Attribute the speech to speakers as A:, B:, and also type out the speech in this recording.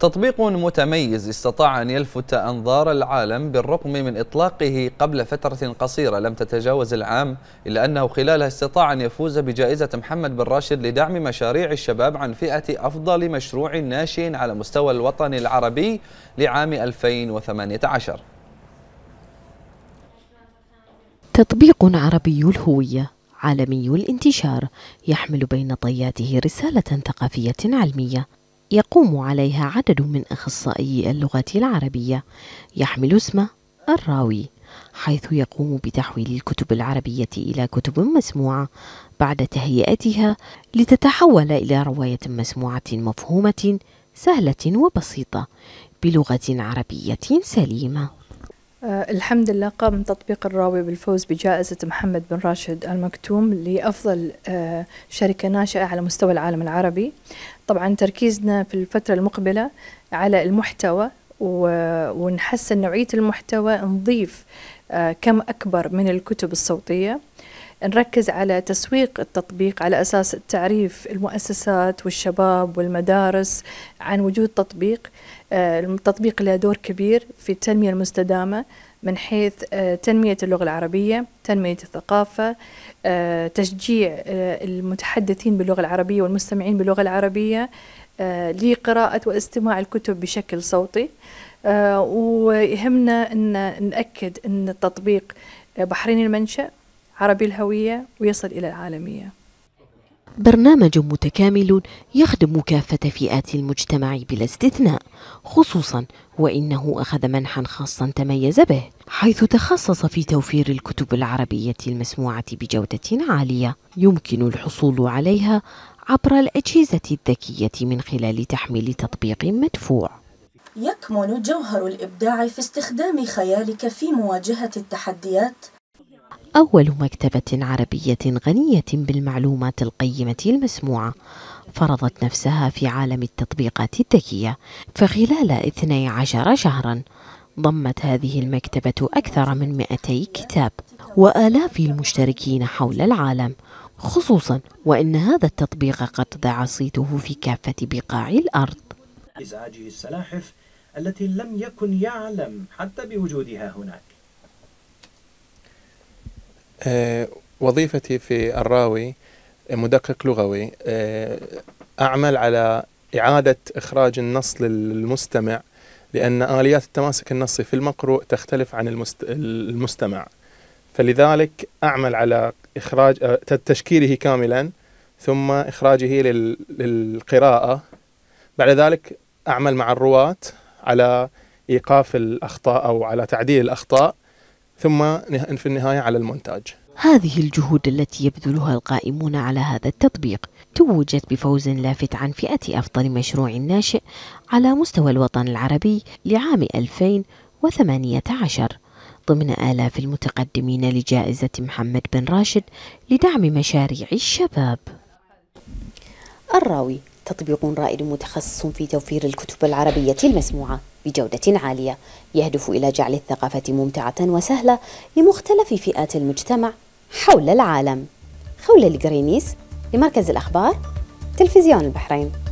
A: تطبيق متميز استطاع أن يلفت أنظار العالم بالرغم من إطلاقه قبل فترة قصيرة لم تتجاوز العام إلا أنه خلالها استطاع أن يفوز بجائزة محمد بن راشد لدعم مشاريع الشباب عن فئة أفضل مشروع ناشئ على مستوى الوطن العربي لعام 2018
B: تطبيق عربي الهوية عالمي الانتشار يحمل بين طياته رسالة ثقافية علمية يقوم عليها عدد من أخصائي اللغة العربية يحمل اسم الراوي حيث يقوم بتحويل الكتب العربية إلى كتب مسموعة بعد تهيئتها لتتحول إلى رواية مسموعة مفهومة سهلة وبسيطة بلغة عربية سليمة.
A: آه، الحمد لله قام تطبيق الراوي بالفوز بجائزة محمد بن راشد المكتوم لأفضل آه، شركة ناشئة على مستوى العالم العربي طبعا تركيزنا في الفترة المقبلة على المحتوى ونحسن نوعية المحتوى نضيف آه، كم أكبر من الكتب الصوتية نركز على تسويق التطبيق على أساس تعريف المؤسسات والشباب والمدارس عن وجود تطبيق آه، التطبيق له دور كبير في التنمية المستدامة من حيث آه، تنمية اللغة العربية تنمية الثقافة آه، تشجيع آه، المتحدثين باللغة العربية والمستمعين باللغة العربية لقراءة واستماع الكتب بشكل صوتي ويهمنا أن نأكد أن التطبيق بحريني المنشأ عربي الهوية ويصل إلى العالمية
B: برنامج متكامل يخدم كافة فئات المجتمع بلا استثناء خصوصا وإنه أخذ منحا خاصا تميز به حيث تخصص في توفير الكتب العربية المسموعة بجودة عالية يمكن الحصول عليها عبر الأجهزة الذكية من خلال تحميل تطبيق مدفوع
A: يكمن جوهر الإبداع في استخدام خيالك في مواجهة التحديات
B: أول مكتبة عربية غنية بالمعلومات القيمة المسموعة فرضت نفسها في عالم التطبيقات الذكية فخلال 12 شهرا ضمت هذه المكتبة أكثر من 200 كتاب وآلاف المشتركين حول العالم خصوصا وإن هذا التطبيق قد ذاع صيته في كافة بقاع الأرض إزعاجه السلاحف التي لم يكن يعلم حتى بوجودها هناك
C: آه، وظيفتي في الراوي مدقق لغوي آه، أعمل على إعادة إخراج النص للمستمع لأن آليات التماسك النصي في المقروء تختلف عن المستمع فلذلك أعمل على إخراج آه، تشكيله كاملا ثم إخراجه للقراءة بعد ذلك أعمل مع الرواة على إيقاف الأخطاء أو على تعديل الأخطاء ثم في النهاية على المونتاج
B: هذه الجهود التي يبذلها القائمون على هذا التطبيق توجت بفوز لافت عن فئة أفضل مشروع ناشئ على مستوى الوطن العربي لعام 2018 ضمن آلاف المتقدمين لجائزة محمد بن راشد لدعم مشاريع الشباب الراوي تطبيق رائد متخصص في توفير الكتب العربية المسموعة بجودة عالية يهدف إلى جعل الثقافة ممتعة وسهلة لمختلف فئات المجتمع حول العالم خولة القرينيس
A: لمركز الأخبار تلفزيون البحرين